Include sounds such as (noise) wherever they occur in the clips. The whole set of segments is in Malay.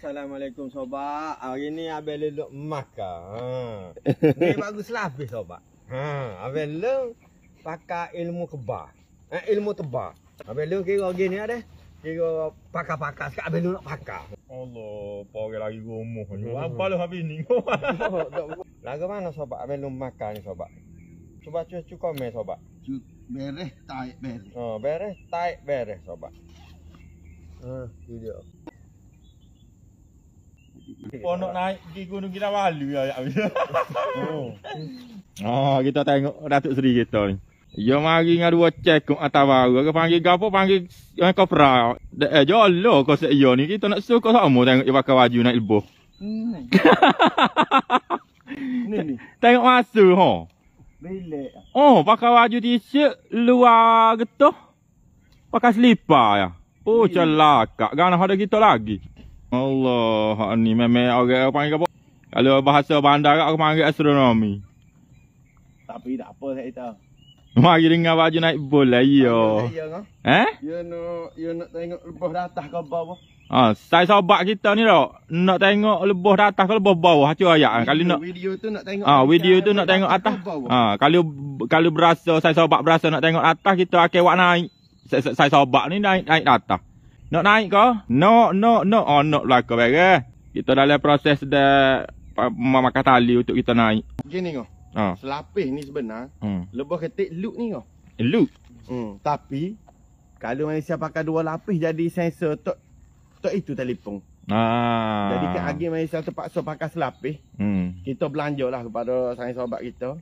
Assalamualaikum sobat. Hari ni abel leluk makan. Ha. (laughs) Ni baguslah habis sobat. Ha, abel lu pakai ilmu kebah. Eh, ilmu tebah. Abel lu kira gini ada. Lah kira pakar-pakar sekat abel nak pakar. Allah, pau ke lagi rumah ni. Hmm. Apa lu lah habis ni? (laughs) Lagu mana sobat abel lu makan ni sobat? Cuba cuci cuci komen sobat. Bereh, taik bereh. Oh, bereh, taik bereh sobat. Ah, ha, uh, video. Kau nak naik pergi Gunung Kinabalu ya, ya. Oh. (laughs) Oh, kita tengok Datuk Seri kita ni. Ya mari dengan dua cek atas baru. Kau panggil gapo panggil yang eh, kau pra. Eh jolo kau sek yo ni kita nak suka sama tengok dia pakai baju nak lebuh. Hmm. ni (laughs) Tengok masa ha. Bilik. Oh, pakai baju t-shirt luar getuh. Pakai selipar ya. Oh, celaka. Gana ada kita lagi. Allah ni memang orang okay, panggil apa? Kalau bahasa bandar aku panggil astronomi. Tapi tak apa saya tahu. Mari dengar baju naik bola ya. Ya ya. Eh? Ya nak ya nak tengok lebih datah ke bawah. Ah, saya sobat kita ni dok nak tengok lebih datah ke lebih bawah hacu ayak kan. Kali nak video tu nak tengok. Ah, video tu nak tengok atas. Ah, kalau kalau berasa saya sobat berasa nak tengok atas kita akan okay, wak naik. Saya, saya sobat ni naik naik atas. Nak naik ke? No, no, no. Oh, no lah ke bagi. Eh? Kita dalam proses dah memakai tali untuk kita naik. Macam ni kau? Ha. Selapis ni sebenar. Hmm. Lebih ketik loop ni kau? Loop? Hmm. Tapi, kalau Malaysia pakai dua lapis jadi sensor tu, tu itu telefon. Ah. Jadi kan agen Malaysia terpaksa pakai selapis. Hmm. Kita belanja lah kepada sang sobat kita.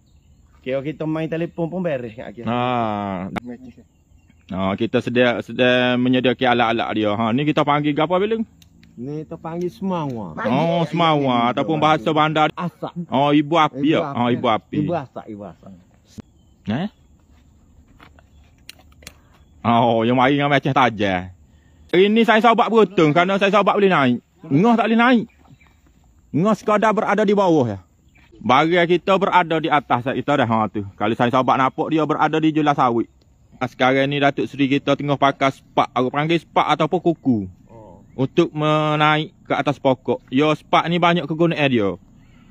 Kira kita main telefon pun beres kat akhir. Ah. Ha, kita sedia sedia menyediakan alat-alat dia. Ha, ni kita panggil gapo bila? Ni kita panggil semawa. Oh, semawa ataupun bahasa bandar asap. Oh, ibu api ya. Oh, ibu api. Ibu asap, ibu asap. Eh? Oh, yang mari dengan macam tajam. Hari ni saya sahabat beruntung kerana saya sahabat boleh naik. Ngah tak boleh naik. Ngah sekadar berada di bawah ya. Bagi kita berada di atas ya, itu dah. Ha tu. Kalau saya sahabat nampak dia berada di jelas sawit. Ah, sekarang ni Datuk Seri kita tengah pakai spak Aku panggil spak ataupun kuku oh. Untuk menaik ke atas pokok Ya spak ni banyak kegunaan dia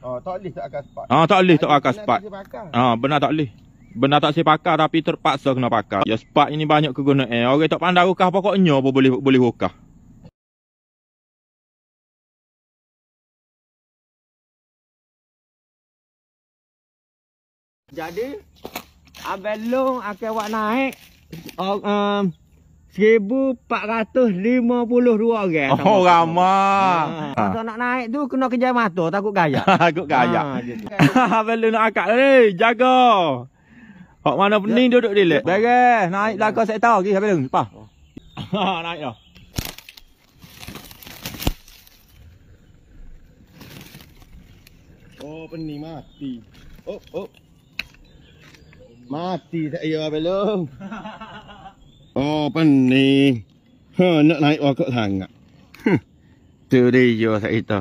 oh, Tak boleh tak pakai spak ha, Tak boleh tak pakai spak ha, Benar tak boleh Benar tak saya pakai tapi terpaksa kena pakai Ya spak ini banyak kegunaan Orang tak pandai rukah pokoknya apa boleh boleh rukah Jadi Abel long akan buat naik oh, um, 1452 orang. Oh sama ramai. Ah. Kalau ha. ha. nak naik tu kena kejar mata takut gaya. (laughs) takut gaya. Ha (laughs) Abel long nak akak. Hey, jaga. Hak mana pening ya. duduk dilek. Beres naik belaka saya tahu lagi Abel long. Pa. Ha (laughs) naik dah. Oh pening mati. Oh oh. Mati saya belum. (laughs) Oh, peni. Ha, nak naik wakak sangat. Tu dia itu.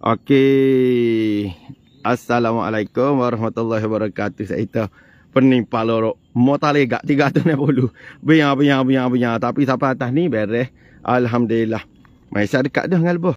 Okey. Assalamualaikum warahmatullahi wabarakatuh saya Pening paloro. Motor legak 360. Biar, biar, biar, biar. Tapi sampai atas ni beres. Alhamdulillah. Masih dekat dah dengan lebah.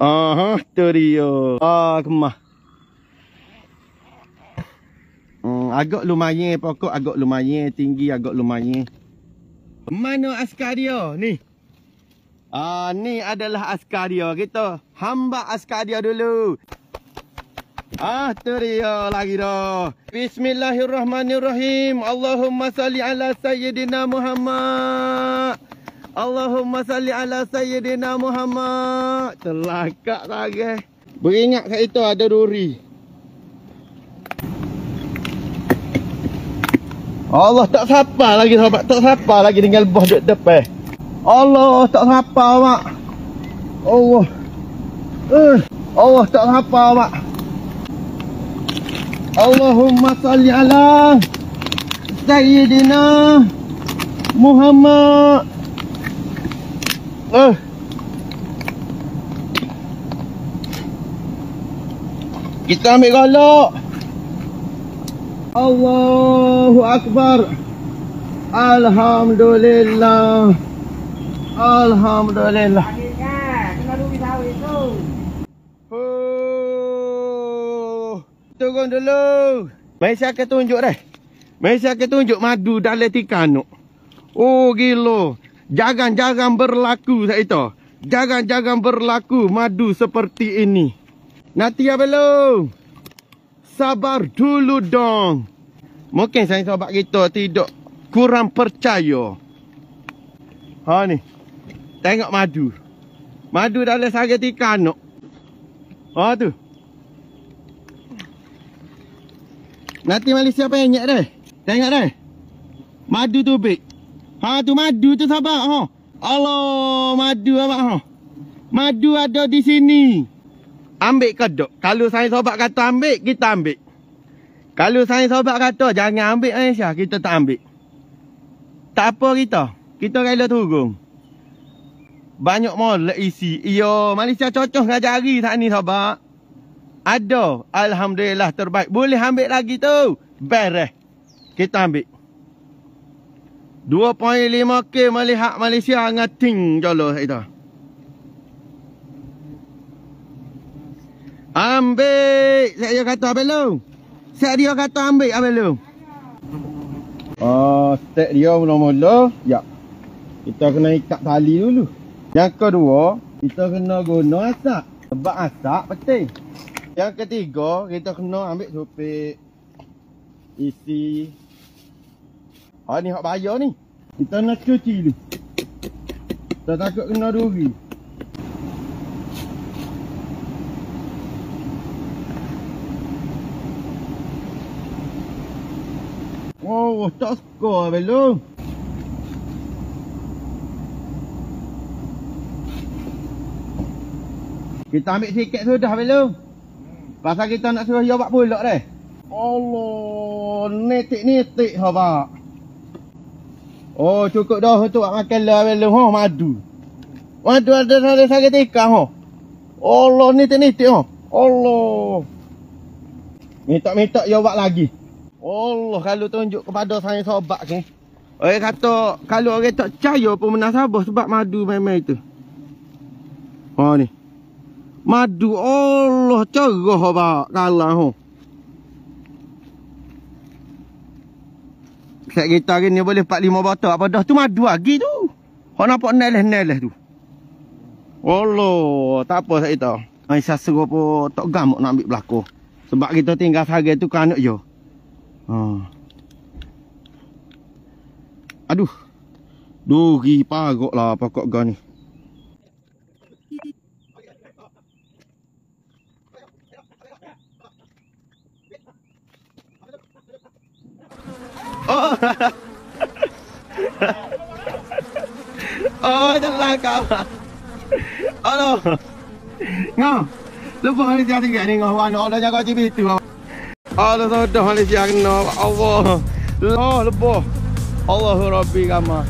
Aha, teriyo. dia. Ah, kemah. Hmm, agak lumayan pokok, agak lumayan tinggi, agak lumayan. Mana Askario, dia? Ni. Ah, ni adalah Askario kita. Hamba Askario dulu. Ah, teriyo lagi dah. Bismillahirrahmanirrahim. Allahumma salli ala sayyidina Muhammad. Allahumma salli ala sayyidina Muhammad. Telakak sangat. Beringat kat itu ada duri. Allah tak sapa lagi sahabat, tak sapa lagi dengan bos dekat depan. Allah tak sapa mak. Allah. Eh, Allah tak sapa mak. Allahumma salli ala sayyidina Muhammad. Eh. Kita akbar. Alhamdulillah. Alhamdulillah. Oh. dulu. Mari saya akan tunjuk dah. Mari saya akan tunjuk madu dalam tikan. Oh, gila. Jangan jangan berlaku saya itu. jangan jangan berlaku madu seperti ini. Nanti ya belum. Sabar dulu dong. Mungkin saya sobat kita tidak kurang percaya. Ha ni. Tengok madu. Madu dah boleh sarga tika nak. Ha tu. Nanti Malaysia apa yang dah? Tengok dah. Madu tu big. Ha tu madu tu siapa ha? Allah madu apa ha? Madu ada di sini. Ambil kedok. Kalau saya sobat kata ambil, kita ambil. Kalau saya sobat kata jangan ambil Aisyah, kita tak ambil. Tak apa kita. Kita rela turun. Banyak molek isi. Iyo Malaysia cocok dengan jari saat ni sobat. Ada. Alhamdulillah terbaik. Boleh ambil lagi tu. Beres. Kita ambil. 2.5k melihat Malaysia ngating jolos itu. Ambil, saya kata abelo. Set dia kata ambil abelo. Ah, uh, set dia mula-mula, ya. Kita kena ikat tali dulu. Yang kedua, kita kena guna asap. Sebab asap penting. Yang ketiga, kita kena ambil sopik isi Ha ni hak bahaya ni. Kita nak cuci tu. Tak takut kena duri. Oh, oh, tak suka belum. Oh. Kita ambil sikit sudah belum. Oh. Pasal kita nak suruh dia buat pulak dah. Allah, netik-netik ha pak. Oh, cukup dah untuk makan lah belum. Ha, madu. Madu ada sari-sari tikar, ha. Oh. Allah, ni tik-nitik, ha. Oh. Allah. Minta-minta, ya buat lagi. Allah, kalau tunjuk kepada saya sobat ni. Orang kata, kalau orang tak percaya pun menang sabar sebab madu main itu. tu. Ha, ni. Madu, Allah, cerah, pak. Kalah, ha. Set kereta ni boleh 4-5 batang Apa dah tu madu lagi tu Kau nampak neles-neles tu Allah Tak apa set kereta Aisyah suruh pun tak gamuk nak ambil belakang Sebab kita tinggal sehari tu kanak je ha. Aduh Duri parok lah pokok gun ni Oh, chắc là cậu Ô, đồ hari Lúc vừa đi ra thì kể thì ngồi hoa nó Đó cho có chi bị từ Ô, đồ, đồ, đồ, Rabbi kama.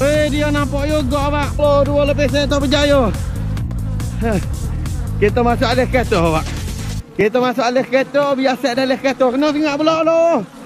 Hei eh, dia nampak yo go pak. Lo dua lebih saya tak percaya. Kita masuk alih kereta pak. Kita masuk alih kereta biasa dah alih kereta. Kena tengok pula lo.